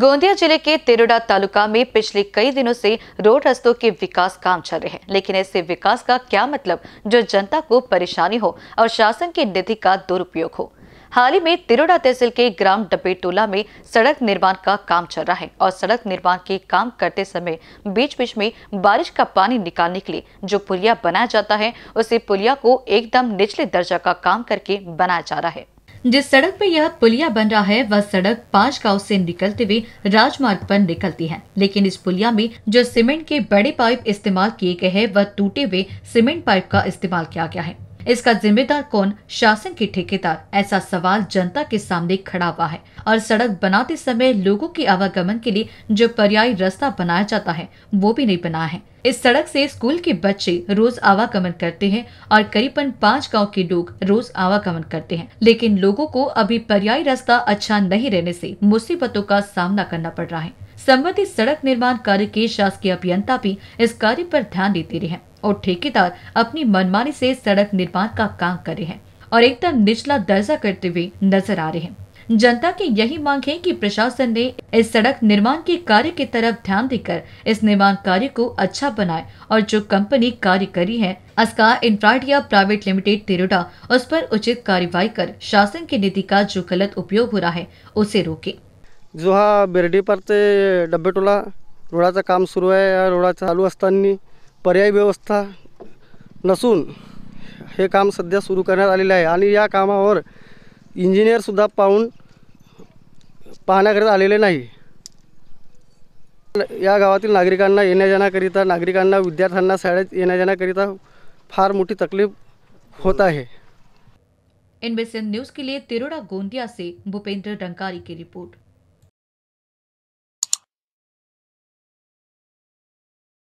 गोंदिया जिले के तिरुडा तालुका में पिछले कई दिनों से रोड रस्तों के विकास काम चल रहे हैं लेकिन ऐसे विकास का क्या मतलब जो जनता को परेशानी हो और शासन की निधि का दुरुपयोग हो हाल ही में तिरुडा तहसील के ग्राम डब्बे टोला में सड़क निर्माण का काम चल रहा है और सड़क निर्माण के काम करते समय बीच बीच में बारिश का पानी निकालने के लिए जो पुलिया बनाया जाता है उसे पुलिया को एकदम निचले दर्जा का काम करके बनाया जा रहा है जिस सड़क पर यह पुलिया बन रहा है वह सड़क पांच गांव से निकलते हुए राजमार्ग पर निकलती है लेकिन इस पुलिया में जो सीमेंट के बड़े पाइप इस्तेमाल किए गए हैं वह टूटे हुए सीमेंट पाइप का इस्तेमाल किया गया है इसका जिम्मेदार कौन शासन के ठेकेदार ऐसा सवाल जनता के सामने खड़ा हुआ है और सड़क बनाते समय लोगों के आवागमन के लिए जो पर्यायी रास्ता बनाया जाता है वो भी नहीं बना है इस सड़क से स्कूल के बच्चे रोज आवागमन करते हैं और करीबन पाँच गांव के लोग रोज आवागमन करते हैं लेकिन लोगों को अभी पर्यायी रास्ता अच्छा नहीं रहने से मुसीबतों का सामना करना पड़ रहा है संबंधित सड़क निर्माण कार्य के शासकीय अभियंता भी इस कार्य पर ध्यान देते रहे और ठेकेदार अपनी मनमानी से सड़क निर्माण का काम कर रहे हैं और एकदम निचला दर्जा करते हुए नजर आ रहे हैं जनता की यही मांग है कि प्रशासन ने इस सड़क निर्माण के कार्य की तरफ ध्यान देकर इस निर्माण कार्य को अच्छा बनाए और जो कंपनी कार्य करी है अस्का इंफ्राइडिया प्राइवेट लिमिटेड तिरोडा उस पर उचित कार्रवाई कर शासन की नीति का जो गलत उपयोग हो रहा है उसे रोके जो हा बेर्डीपार ते डब्बेटोला रोडाचं काम सुरू आहे या रोडा चालू असताना पर्यायी व्यवस्था नसून हे काम सध्या सुरू करण्यात आलेले आहे आणि या कामावर इंजिनियरसुद्धा पाहून पाहण्याकरिता आलेले नाही या गावातील नागरिकांना येण्याजाण्याकरिता नागरिकांना विद्यार्थ्यांना शाळेत येण्याजाण्याकरिता फार मोठी तकलीफ होत आहे एनबीसीएन न्यूज़ के लिए तिरोड़ा गोंदिया से भूपेंद्र डंकारी की रिपोर्ट